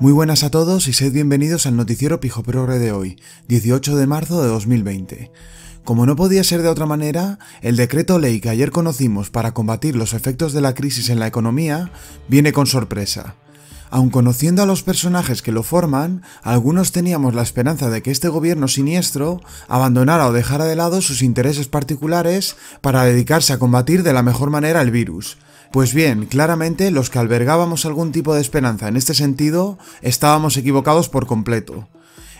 Muy buenas a todos y sed bienvenidos al noticiero progre de hoy, 18 de marzo de 2020. Como no podía ser de otra manera, el decreto ley que ayer conocimos para combatir los efectos de la crisis en la economía viene con sorpresa. Aun conociendo a los personajes que lo forman, algunos teníamos la esperanza de que este gobierno siniestro abandonara o dejara de lado sus intereses particulares para dedicarse a combatir de la mejor manera el virus, pues bien, claramente los que albergábamos algún tipo de esperanza en este sentido estábamos equivocados por completo.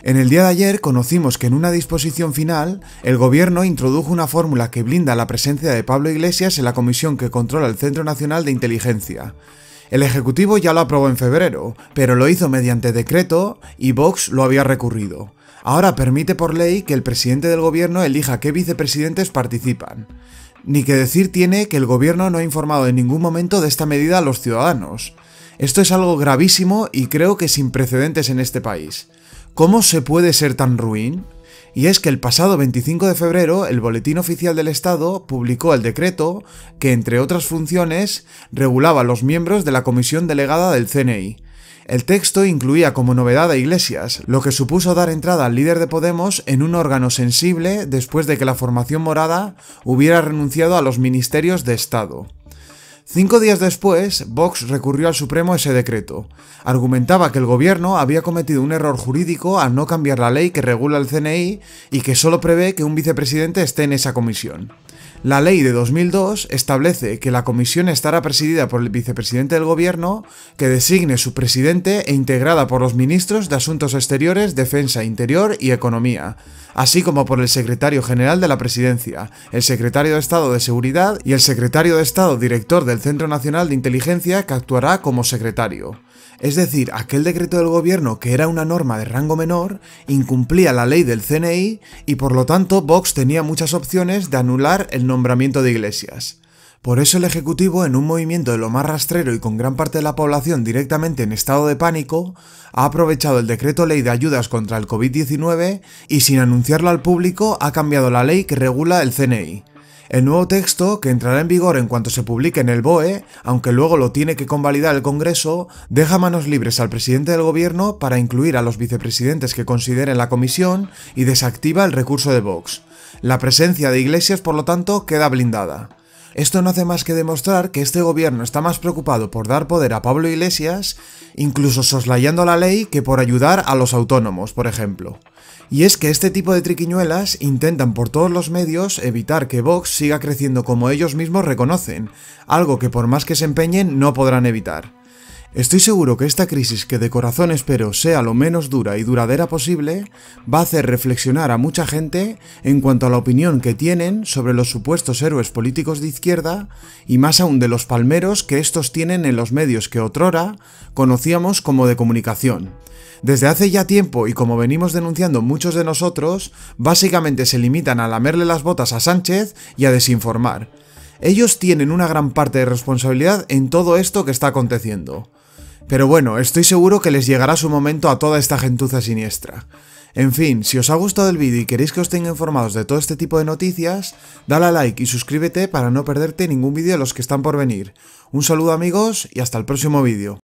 En el día de ayer conocimos que en una disposición final, el gobierno introdujo una fórmula que blinda la presencia de Pablo Iglesias en la comisión que controla el Centro Nacional de Inteligencia. El Ejecutivo ya lo aprobó en febrero, pero lo hizo mediante decreto y Vox lo había recurrido. Ahora permite por ley que el presidente del gobierno elija qué vicepresidentes participan. Ni que decir tiene que el gobierno no ha informado en ningún momento de esta medida a los ciudadanos. Esto es algo gravísimo y creo que sin precedentes en este país. ¿Cómo se puede ser tan ruin? Y es que el pasado 25 de febrero el Boletín Oficial del Estado publicó el decreto que, entre otras funciones, regulaba a los miembros de la Comisión Delegada del CNI, el texto incluía como novedad a Iglesias, lo que supuso dar entrada al líder de Podemos en un órgano sensible después de que la formación morada hubiera renunciado a los ministerios de Estado. Cinco días después, Vox recurrió al Supremo ese decreto. Argumentaba que el gobierno había cometido un error jurídico al no cambiar la ley que regula el CNI y que solo prevé que un vicepresidente esté en esa comisión. La ley de 2002 establece que la comisión estará presidida por el vicepresidente del gobierno, que designe su presidente e integrada por los ministros de Asuntos Exteriores, Defensa, Interior y Economía, así como por el secretario general de la presidencia, el secretario de Estado de Seguridad y el secretario de Estado director del Centro Nacional de Inteligencia que actuará como secretario. Es decir, aquel decreto del gobierno que era una norma de rango menor incumplía la ley del CNI y por lo tanto Vox tenía muchas opciones de anular el nombramiento de Iglesias. Por eso el Ejecutivo, en un movimiento de lo más rastrero y con gran parte de la población directamente en estado de pánico, ha aprovechado el decreto ley de ayudas contra el COVID-19 y sin anunciarlo al público ha cambiado la ley que regula el CNI. El nuevo texto, que entrará en vigor en cuanto se publique en el BOE, aunque luego lo tiene que convalidar el Congreso, deja manos libres al presidente del gobierno para incluir a los vicepresidentes que consideren la comisión y desactiva el recurso de Vox. La presencia de Iglesias, por lo tanto, queda blindada. Esto no hace más que demostrar que este gobierno está más preocupado por dar poder a Pablo Iglesias, incluso soslayando la ley, que por ayudar a los autónomos, por ejemplo. Y es que este tipo de triquiñuelas intentan por todos los medios evitar que Vox siga creciendo como ellos mismos reconocen, algo que por más que se empeñen no podrán evitar. Estoy seguro que esta crisis, que de corazón espero sea lo menos dura y duradera posible, va a hacer reflexionar a mucha gente en cuanto a la opinión que tienen sobre los supuestos héroes políticos de izquierda y más aún de los palmeros que estos tienen en los medios que otrora conocíamos como de comunicación. Desde hace ya tiempo y como venimos denunciando muchos de nosotros, básicamente se limitan a lamerle las botas a Sánchez y a desinformar. Ellos tienen una gran parte de responsabilidad en todo esto que está aconteciendo. Pero bueno, estoy seguro que les llegará su momento a toda esta gentuza siniestra. En fin, si os ha gustado el vídeo y queréis que os tenga informados de todo este tipo de noticias, dale a like y suscríbete para no perderte ningún vídeo de los que están por venir. Un saludo amigos y hasta el próximo vídeo.